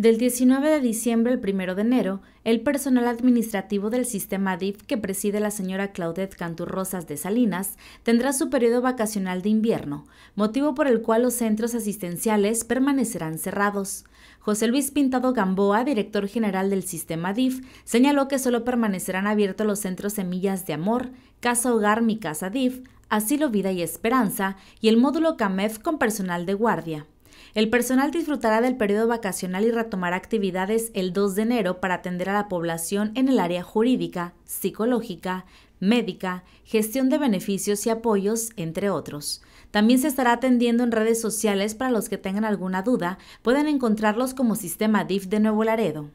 Del 19 de diciembre al 1 de enero, el personal administrativo del sistema DIF que preside la señora Claudette Canturrosas de Salinas tendrá su periodo vacacional de invierno, motivo por el cual los centros asistenciales permanecerán cerrados. José Luis Pintado Gamboa, director general del sistema DIF, señaló que solo permanecerán abiertos los centros Semillas de Amor, Casa Hogar Mi Casa DIF, Asilo Vida y Esperanza y el módulo CAMEF con personal de guardia. El personal disfrutará del periodo vacacional y retomará actividades el 2 de enero para atender a la población en el área jurídica, psicológica, médica, gestión de beneficios y apoyos, entre otros. También se estará atendiendo en redes sociales para los que tengan alguna duda, pueden encontrarlos como Sistema DIF de Nuevo Laredo.